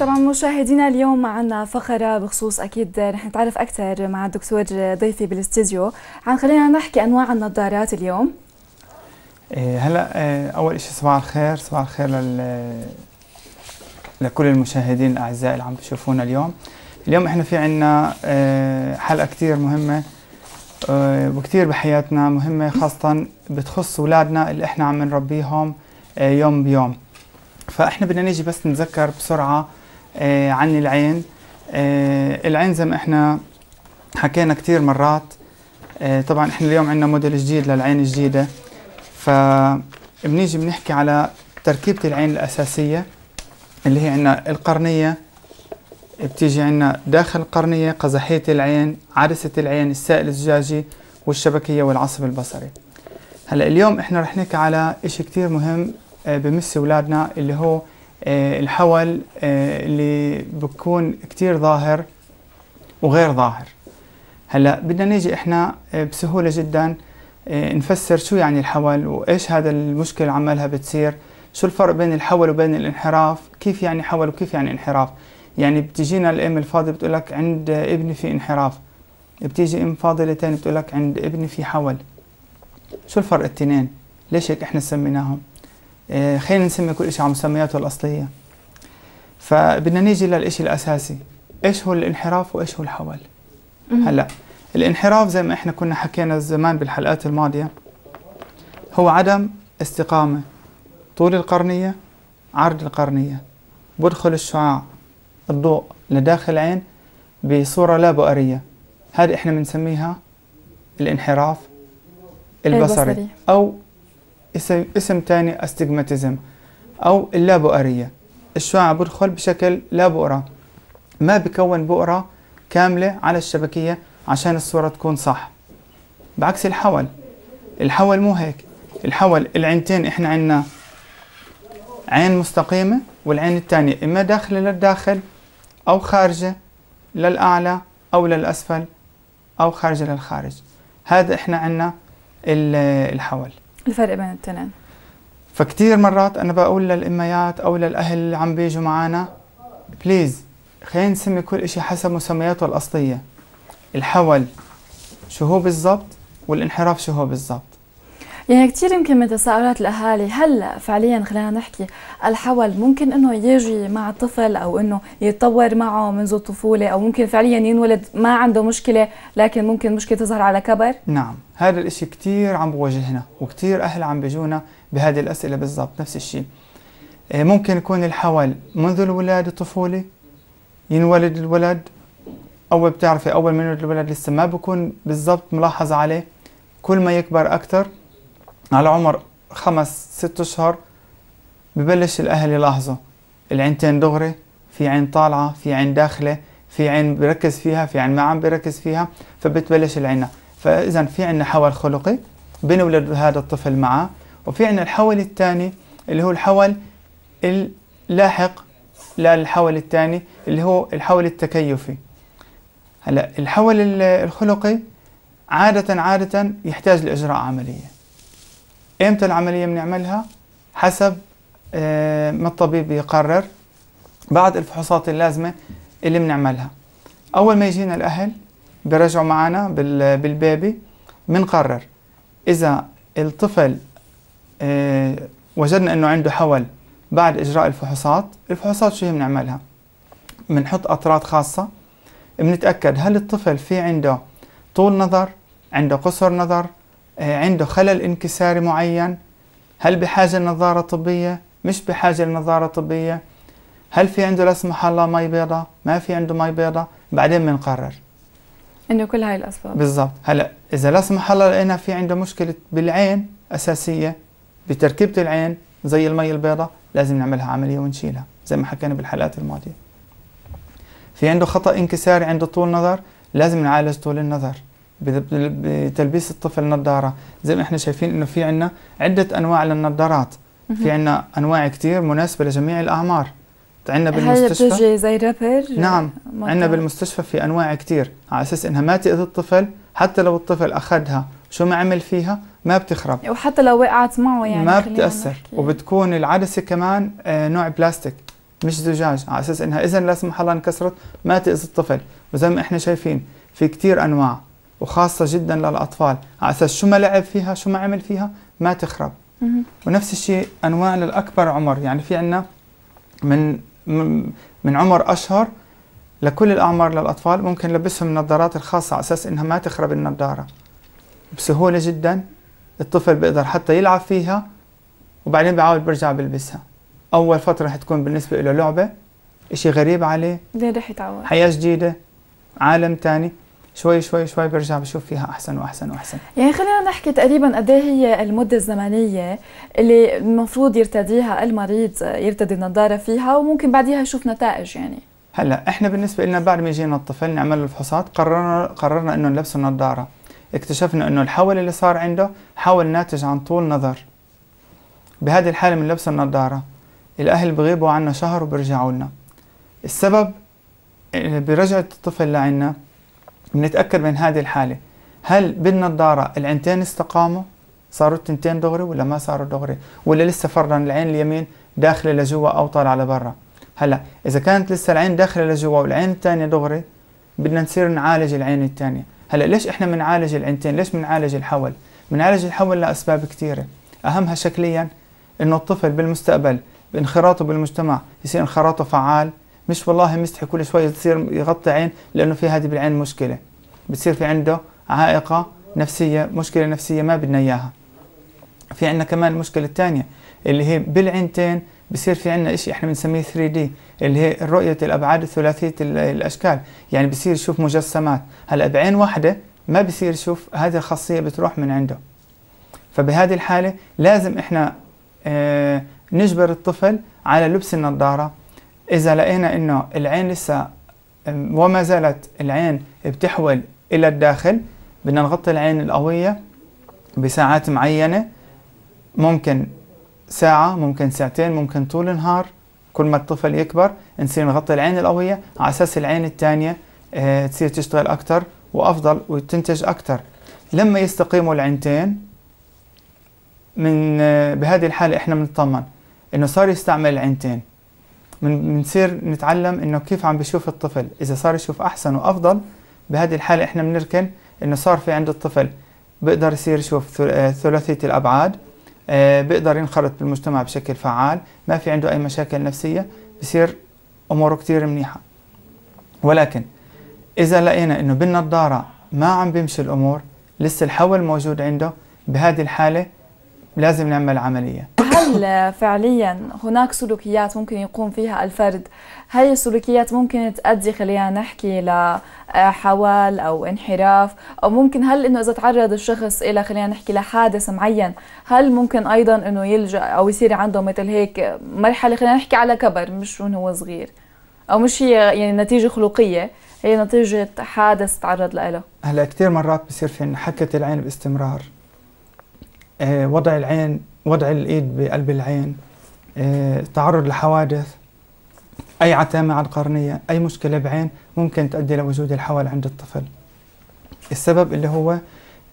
طبعا مشاهدينا اليوم معنا فقره بخصوص اكيد رح نتعرف اكثر مع الدكتور ضيفي بالاستديو عن خلينا نحكي انواع النظارات اليوم إيه، هلا إيه، اول شيء صباح الخير صباح الخير لل لكل المشاهدين الاعزاء اللي عم بيشوفونا اليوم اليوم احنا في عنا إيه، حلقه كثير مهمه وكثير بحياتنا مهمه خاصه بتخص اولادنا اللي احنا عم نربيهم يوم بيوم فاحنا بدنا نيجي بس نتذكر بسرعه آه، عن العين آه، العين زي ما احنا حكينا كثير مرات آه، طبعا احنا اليوم عندنا موديل جديد للعين الجديدة فبنيجي بنحكي على تركيبة العين الأساسية اللي هي عندنا القرنية بتيجي عندنا داخل القرنية قزحية العين عدسة العين السائل الزجاجي والشبكية والعصب البصري هلا اليوم احنا رح نحكي على اشي كتير مهم بمس اولادنا اللي هو آه، الحول آه، اللي بكون كتير ظاهر وغير ظاهر هلا بدنا نيجي احنا آه، بسهوله جدا نفسر شو يعني الحول وايش هذا المشكله عمالها بتصير شو الفرق بين الحول وبين الانحراف كيف يعني حول وكيف يعني انحراف يعني بتجينا الام الفاضله بتقول لك عند ابني في انحراف بتيجي ام فاضله تاني بتقول لك عند ابني في حول شو الفرق التنين ليش هيك احنا سميناهم آه، خلينا نسمي كل شيء على مسمياته الأصلية فبدنا نيجي للإشي الأساسي إيش هو الانحراف وإيش هو الحول هلا الانحراف زي ما إحنا كنا حكينا زمان بالحلقات الماضية هو عدم استقامة طول القرنية عرض القرنية بدخل الشعاع الضوء لداخل العين بصورة لا بؤرية هذه إحنا بنسميها الانحراف البصري, البصري. أو اسم اسم تاني استجماتيزم أو اللابؤرية الشعاع بدخل بشكل لا بؤرة ما بكون بؤرة كاملة على الشبكية عشان الصورة تكون صح بعكس الحول الحول مو هيك الحول العينتين احنا عنا عين مستقيمة والعين الثانية إما داخلة للداخل أو خارجة للأعلى أو للأسفل أو خارجة للخارج هذا إحنا عنا الحول الفرق بين التنين فكتير مرات انا بقول للاميات او للاهل اللي عم بيجوا معنا بليز خلينا نسمي كل شيء حسب مسمياته الاصليه الحول شو هو بالضبط والانحراف شو هو بالضبط يعني كثير يمكن من تساؤلات الاهالي هلا فعليا خلينا نحكي الحول ممكن انه يجي مع الطفل او انه يتطور معه منذ الطفوله او ممكن فعليا ينولد ما عنده مشكله لكن ممكن مشكله تظهر على كبر نعم هذا الشيء كثير عم بواجهنا وكثير اهل عم بيجونا بهذه الاسئله بالضبط نفس الشيء آه، ممكن يكون الحول منذ الولاده الطفوله ينولد الولد اول بتعرفي اول ما ينولد الولد لسه ما بكون بالضبط ملاحظ عليه كل ما يكبر اكثر على عمر خمس ست اشهر ببلش الاهل يلاحظوا العينتين دغري في عين طالعه في عين داخله في عين بركز فيها في عين ما عم بركز فيها فبتبلش العينه فاذا في عنا حول خلقي بنولد هذا الطفل معه وفي عنا الحول الثاني اللي هو الحول اللاحق للحول الثاني اللي هو الحول التكيفي هلا الحول الخلقي عادة عادة يحتاج لإجراء عملية امتى العمليه بنعملها حسب آه، ما الطبيب يقرر بعد الفحوصات اللازمه اللي بنعملها اول ما يجينا الاهل بيرجعوا معنا بالبيبي بنقرر اذا الطفل آه، وجدنا انه عنده حول بعد اجراء الفحوصات الفحوصات شو هي بنعملها بنحط اطراد خاصه بنتاكد هل الطفل في عنده طول نظر عنده قصر نظر آه، عنده خلل انكساري معين هل بحاجة لنظارة طبية مش بحاجة لنظارة طبية هل في عنده لا سمح الله مي بيضاء ما في عنده مي بيضاء بعدين بنقرر انه كل هاي الاسباب بالضبط هلا اذا لا سمح الله لقينا في عنده مشكله بالعين اساسيه بتركيبه العين زي المي البيضاء لازم نعملها عمليه ونشيلها زي ما حكينا بالحلقات الماضيه في عنده خطا انكساري عنده طول نظر لازم نعالج طول النظر بتلبيس الطفل نظاره زي ما احنا شايفين انه في عندنا عده انواع للنظارات في عندنا انواع كثير مناسبه لجميع الاعمار عندنا بالمستشفى هل زي رابر نعم عندنا بالمستشفى في انواع كثير على اساس انها ما تاذي الطفل حتى لو الطفل اخذها شو ما عمل فيها ما بتخرب وحتى لو وقعت معه يعني ما بتاثر وبتكون العدسه كمان آه، نوع بلاستيك مش زجاج على اساس انها اذا لا سمح الله انكسرت ما تاذي الطفل وزي ما احنا شايفين في كثير انواع وخاصة جدا للأطفال على أساس شو ما لعب فيها شو ما عمل فيها ما تخرب ونفس الشيء أنواع للأكبر عمر يعني في عنا من من عمر أشهر لكل الأعمار للأطفال ممكن نلبسهم النظارات الخاصة على أساس إنها ما تخرب النظارة بسهولة جدا الطفل بيقدر حتى يلعب فيها وبعدين بعاود برجع بلبسها أول فترة حتكون بالنسبة له لعبة إشي غريب عليه بعدين رح يتعود حياة جديدة عالم تاني شوي شوي شوي برجع بشوف فيها احسن واحسن واحسن يعني خلينا نحكي تقريبا قد إيه هي المده الزمنيه اللي المفروض يرتديها المريض يرتدي النظاره فيها وممكن بعديها يشوف نتائج يعني هلا احنا بالنسبه لنا بعد ما يجينا الطفل نعمل له الفحوصات قررنا قررنا انه نلبسه النظاره اكتشفنا انه الحول اللي صار عنده حول ناتج عن طول نظر بهذه الحاله من لبس النظاره الاهل بغيبوا عنا شهر وبرجعوا لنا السبب آه، برجعه الطفل لعنا بنتاكد من هذه الحاله هل بالنظاره العينتين استقاموا صاروا التنتين دغري ولا ما صاروا دغري ولا لسه فرضا العين اليمين داخله لجوا او طالعه لبرا هلا اذا كانت لسه العين داخله لجوا والعين الثانيه دغري بدنا نصير نعالج العين الثانيه هلا ليش احنا بنعالج العينتين ليش بنعالج الحول بنعالج الحول لاسباب كثيره اهمها شكليا انه الطفل بالمستقبل بانخراطه بالمجتمع يصير انخراطه فعال مش والله مستحي كل شويه تصير يغطي عين لانه في هذه بالعين مشكله بتصير في عنده عائقه نفسيه مشكله نفسيه ما بدنا اياها في عندنا كمان المشكله الثانيه اللي هي بالعينتين بصير في عندنا شيء احنا بنسميه 3 دي اللي هي رؤيه الابعاد الثلاثيه الاشكال يعني بصير يشوف مجسمات هلا بعين واحده ما بصير يشوف هذه الخاصيه بتروح من عنده فبهذه الحاله لازم احنا آه، نجبر الطفل على لبس النظاره إذا لقينا إنه العين لسه وما زالت العين بتحول إلى الداخل بدنا نغطي العين القوية بساعات معينة ممكن ساعة ممكن ساعتين ممكن طول النهار كل ما الطفل يكبر نصير نغطي العين القوية على أساس العين الثانية آه، تصير تشتغل أكتر وأفضل وتنتج أكتر لما يستقيموا العينتين من آه، بهذه الحالة إحنا بنطمن إنه صار يستعمل العينتين بنصير نتعلم انه كيف عم بشوف الطفل اذا صار يشوف احسن وافضل بهذه الحاله احنا بنركن انه صار في عند الطفل بيقدر يصير يشوف آه، ثلاثيه الابعاد آه، بيقدر ينخرط بالمجتمع بشكل فعال ما في عنده اي مشاكل نفسيه بصير اموره كتير منيحه ولكن اذا لقينا انه بالنظاره ما عم بيمشي الامور لسه الحول موجود عنده بهذه الحاله لازم نعمل عمليه هل فعليا هناك سلوكيات ممكن يقوم فيها الفرد هاي السلوكيات ممكن تؤدي خلينا نحكي لحوال آه، او انحراف او ممكن هل انه اذا تعرض الشخص الى خلينا نحكي لحادث معين هل ممكن ايضا انه يلجا او يصير عنده مثل هيك مرحله خلينا نحكي على كبر مش من هو صغير او مش هي يعني نتيجه خلقيه هي نتيجه حادث تعرض له هلا كثير مرات بصير في حكه العين باستمرار آه، وضع العين وضع الإيد بقلب العين التعرض آه، لحوادث أي عتامة على القرنية أي مشكلة بعين ممكن تؤدي لوجود الحول عند الطفل السبب اللي هو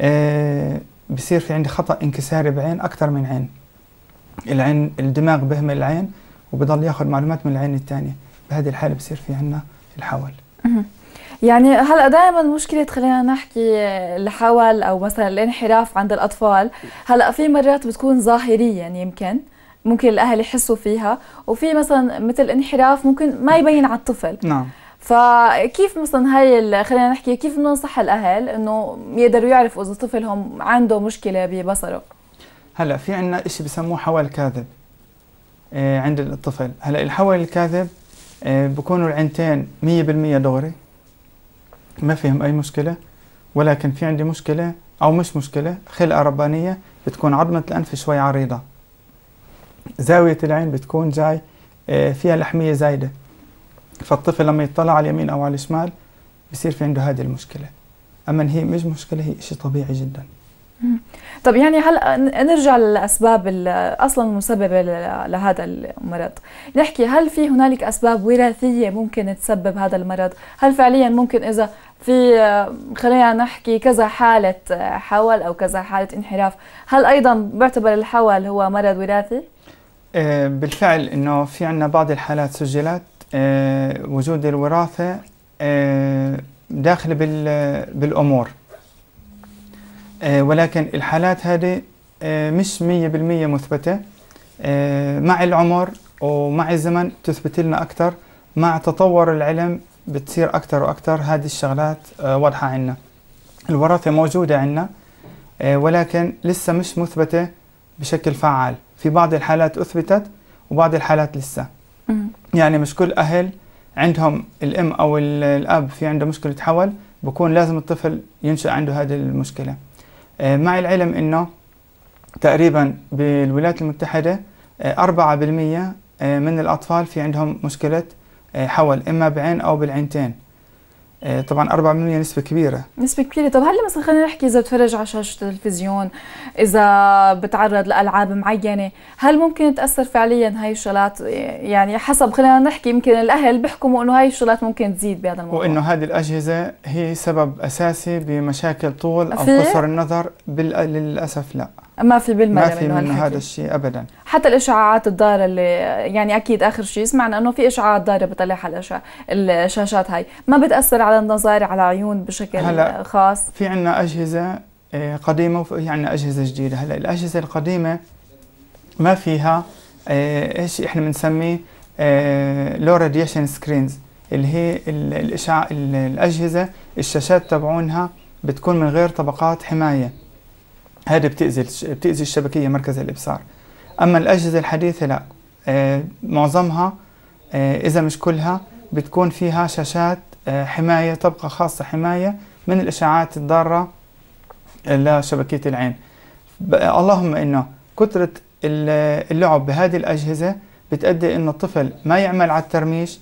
آه، بصير في عندي خطأ انكساري بعين أكثر من عين العين الدماغ بهمل العين وبضل ياخذ معلومات من العين الثانيه بهذه الحاله بصير في عندنا الحول يعني هلا دائما مشكله خلينا نحكي الحول او مثلا الانحراف عند الاطفال هلا في مرات بتكون ظاهريا يعني يمكن ممكن الاهل يحسوا فيها وفي مثلا مثل انحراف ممكن ما يبين على الطفل نعم فكيف مثلا هاي خلينا نحكي كيف بننصح الاهل انه يقدروا يعرفوا اذا طفلهم عنده مشكله ببصره هلا في عندنا شيء بسموه حول كاذب آه، عند الطفل هلا الحول الكاذب آه، بكونوا العينتين 100% دغري ما فيهم أي مشكلة ولكن في عندي مشكلة أو مش مشكلة خلقة ربانية بتكون عظمة الأنف شوي عريضة زاوية العين بتكون جاي آه، فيها لحمية زايدة فالطفل لما يطلع على اليمين أو على الشمال بصير في عنده هذه المشكلة أما هي مش مشكلة هي شيء طبيعي جدا طب يعني هلا نرجع للاسباب اصلا المسببه لهذا المرض نحكي هل في هنالك اسباب وراثيه ممكن تسبب هذا المرض هل فعليا ممكن اذا في آه، خلينا نحكي كذا حالة آه، حول أو كذا حالة انحراف هل أيضا بيعتبر الحول هو مرض وراثي؟ آه، بالفعل أنه في عندنا بعض الحالات سجلت وجود الوراثة داخل بالأمور ولكن الحالات هذه مش 100% مثبتة مع العمر ومع الزمن تثبت لنا أكثر مع تطور العلم بتصير أكثر وأكثر هذه الشغلات آه، واضحة عنا الوراثة موجودة عنا آه، ولكن لسه مش مثبتة بشكل فعال في بعض الحالات أثبتت وبعض الحالات لسه يعني مش كل أهل عندهم الأم أو الأب في عنده مشكلة حول بكون لازم الطفل ينشأ عنده هذه المشكلة آه، مع العلم أنه تقريبا بالولايات المتحدة 4% من الأطفال في عندهم مشكلة آه، حول اما بعين او بالعينتين آه، طبعا 4% نسبة كبيرة نسبة كبيرة طب هلا مثلا خلينا نحكي إذا بتفرج على شاشة التلفزيون إذا بتعرض لألعاب معينة هل ممكن تأثر فعليا هاي الشغلات يعني حسب خلينا نحكي يمكن الأهل بيحكموا إنه هاي الشغلات ممكن تزيد بهذا الموضوع وإنه هذه الأجهزة هي سبب أساسي بمشاكل طول أو قصر النظر للأسف لا ما في بالمرة ما في منه هذا الشيء أبدا حتى الاشعاعات الضاره اللي يعني اكيد اخر شيء سمعنا انه في اشعاعات ضاره بتطلعها الأشع... الشاشات هاي ما بتاثر على النظر على العيون بشكل هلا خاص في عندنا اجهزه آه، قديمه وفي عندنا اجهزه جديده هلا الاجهزه القديمه ما فيها آه، ايش احنا بنسميه لو راديشن سكرينز اللي هي الاشعاع الاجهزه الشاشات تبعونها بتكون من غير طبقات حمايه هذه بتاذي بتاذي الشبكيه مركز الابصار أما الأجهزة الحديثة لا آه، معظمها آه، إذا مش كلها بتكون فيها شاشات آه، حماية طبقة خاصة حماية من الإشعاعات الضارة لشبكية العين اللهم إنه كثرة اللعب بهذه الأجهزة بتأدي إنه الطفل ما يعمل على الترميش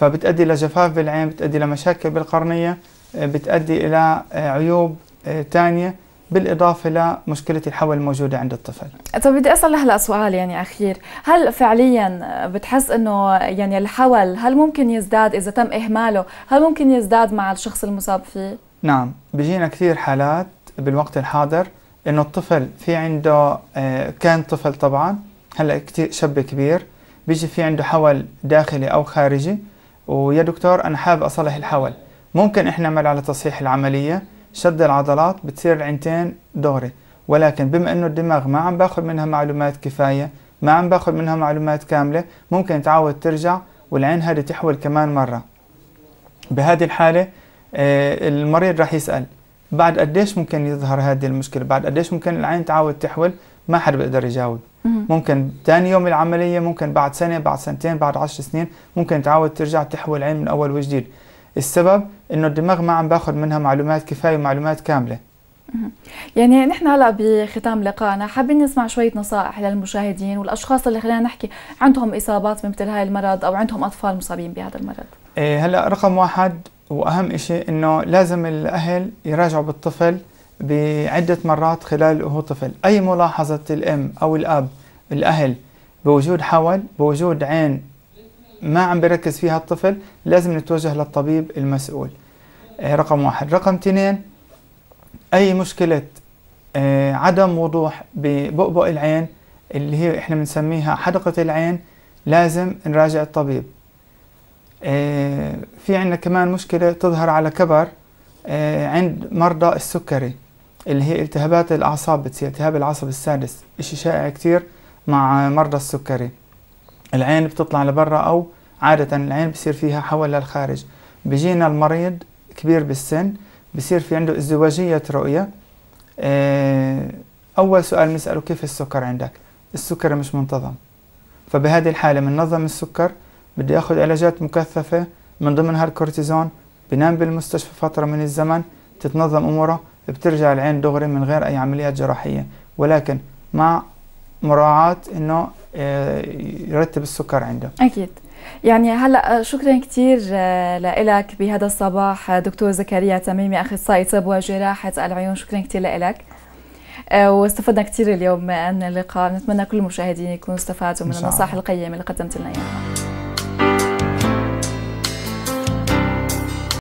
فبتأدي لجفاف بالعين بتأدي لمشاكل بالقرنية بتأدي إلى عيوب تانية بالاضافه لمشكله الحول الموجوده عند الطفل. طب بدي اسال هلا سؤال يعني اخير، هل فعليا بتحس انه يعني الحول هل ممكن يزداد اذا تم اهماله، هل ممكن يزداد مع الشخص المصاب فيه؟ نعم، بيجينا كثير حالات بالوقت الحاضر انه الطفل في عنده آه، كان طفل طبعا هلا كثير شاب كبير بيجي في عنده حول داخلي او خارجي ويا دكتور انا حابب اصلح الحول، ممكن احنا نعمل على تصحيح العمليه شد العضلات بتصير العينتين دغري ولكن بما انه الدماغ ما عم باخذ منها معلومات كفايه ما عم باخذ منها معلومات كامله ممكن تعاود ترجع والعين هذه تحول كمان مره بهذه الحاله آه، المريض راح يسال بعد قديش ممكن يظهر هذه المشكله بعد قديش ممكن العين تعاود تحول ما حد بيقدر يجاوب ممكن ثاني يوم العمليه ممكن بعد سنه بعد سنتين بعد عشر سنين ممكن تعاود ترجع تحول عين من اول وجديد السبب انه الدماغ ما عم باخذ منها معلومات كفايه ومعلومات كامله يعني نحن هلا بختام لقائنا حابين نسمع شوية نصائح للمشاهدين والأشخاص اللي خلينا نحكي عندهم إصابات بمثل هاي المرض أو عندهم أطفال مصابين بهذا المرض إيه هلا رقم واحد وأهم شيء إنه لازم الأهل يراجعوا بالطفل بعدة مرات خلال هو طفل أي ملاحظة الأم أو الأب الأهل بوجود حول بوجود عين ما عم بركز فيها الطفل لازم نتوجه للطبيب المسؤول آه، رقم واحد رقم اثنين أي مشكلة آه، عدم وضوح ببؤبؤ العين اللي هي احنا بنسميها حدقة العين لازم نراجع الطبيب آه، في عندنا كمان مشكلة تظهر على كبر عند مرضى السكري اللي هي التهابات الأعصاب بتصير التهاب العصب السادس إشي شائع كتير مع مرضى السكري العين بتطلع لبرا أو عادة العين بصير فيها حول للخارج بيجينا المريض كبير بالسن بصير في عنده ازدواجية رؤية آه، أول سؤال بنسأله كيف السكر عندك السكر مش منتظم فبهذه الحالة من نظم السكر بدي اخذ علاجات مكثفة من ضمنها الكورتيزون بنام بالمستشفى فترة من الزمن تتنظم أموره بترجع العين دغري من غير أي عمليات جراحية ولكن مع مراعاة أنه آه، يرتب السكر عنده اكيد يعني هلا آه، شكرا كثير آه، لك بهذا الصباح دكتور زكريا تميمي اخصائي طب وجراحه العيون شكرا كثير لك واستفدنا كثير اليوم من اللقاء نتمنى كل المشاهدين يكونوا استفادوا من النصائح القيمه اللي قدمت لنا اياها